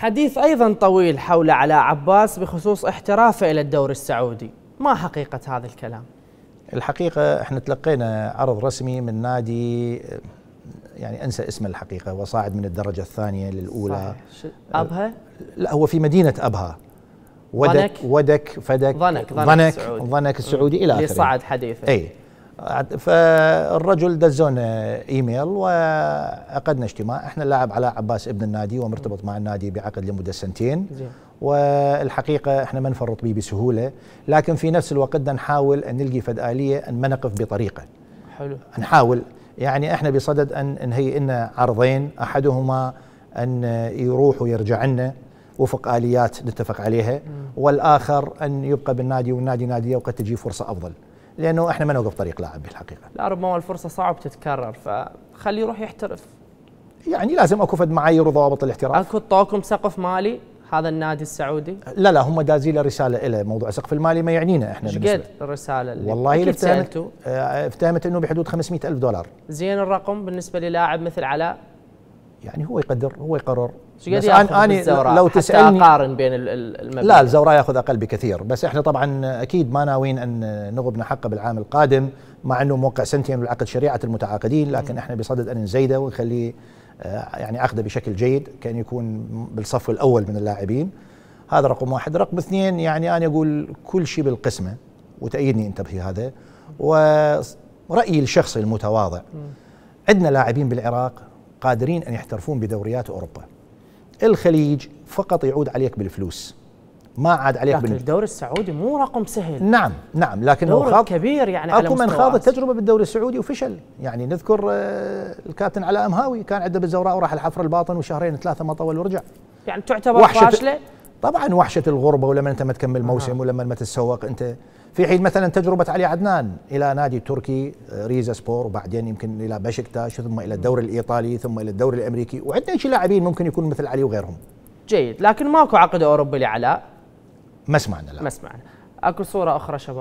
حديث أيضا طويل حول علاء عباس بخصوص احترافه إلى الدوري السعودي ما حقيقة هذا الكلام؟ الحقيقة احنا تلقينا عرض رسمي من نادي يعني انسى اسمه الحقيقه وصاعد من الدرجه الثانيه للاولى صحيح. ابها؟ أه، لا هو في مدينه ابها ودك ودك فدك ظنك ظنك, ظنك السعودي, السعودي الى اخره اللي صعد حديثه اي فالرجل دزونا ايميل وعقدنا اجتماع احنا اللاعب علاء عباس ابن النادي ومرتبط مع النادي بعقد لمده سنتين والحقيقه احنا ما نفرط به بسهوله لكن في نفس الوقت نحاول ان نلقي فد اليه ان ما نقف بطريقه حلو نحاول يعني احنا بصدد ان نهيئ لنا عرضين احدهما ان يروح ويرجع لنا وفق اليات نتفق عليها والاخر ان يبقى بالنادي والنادي ناديه وقد تجي فرصه افضل لانه احنا ما نوقف طريق لاعب بالحقيقه لا ربما الفرصه صعب تتكرر فخليه يروح يحترف يعني لازم اكو فد معايير وضوابط الاحتراف اكو طاقم سقف مالي هذا النادي السعودي لا لا هم دازين رساله الى موضوع السقف المالي ما يعنينا احنا ايش قد الرساله اللي والله اللي افتهمت افتهمت انه بحدود 500 الف دولار زين الرقم بالنسبه للاعب مثل علاء يعني هو يقدر هو يقرر بس ياخذ أنا الزوراء لو تسالني اقارن بين المبلغ لا الزوراء ياخذ اقل بكثير بس احنا طبعا اكيد ما ناويين ان نغبن حقه بالعام القادم مع انه موقع سنتين بالعقد شريعه المتعاقدين لكن احنا بصدد ان نزيده ونخليه آه، يعني عقده بشكل جيد كان يكون بالصف الاول من اللاعبين هذا رقم واحد رقم اثنين يعني انا اقول كل شيء بالقسمه وتأيدني انت في هذا ورأيي الشخصي المتواضع عندنا لاعبين بالعراق قادرين ان يحترفون بدوريات اوروبا الخليج فقط يعود عليك بالفلوس ما عاد عليك لكن الدوري السعودي مو رقم سهل نعم نعم لكن هو خاض كبير يعني اكو من خاض التجربه بالدوري السعودي وفشل يعني نذكر آه، الكابتن علاء امهاوي كان عنده بالزوراء وراح الحفر الباطن وشهرين ثلاثه ما طول ورجع يعني تعتبر فاشله طبعا وحشه الغربه ولما انت ما تكمل موسم ولما ما تتسوق انت في حين مثلا تجربه علي عدنان الى نادي تركي آه، ريزا سبور وبعدين يمكن الى بشكتاش ثم الى الدوري الايطالي ثم الى الدوري الامريكي وعندنا شي لاعبين ممكن يكون مثل علي وغيرهم جيد لكن ماكو عقد اوروبي لعلاء ما سمعنا لا ما سمعنا اكو صوره اخرى شباب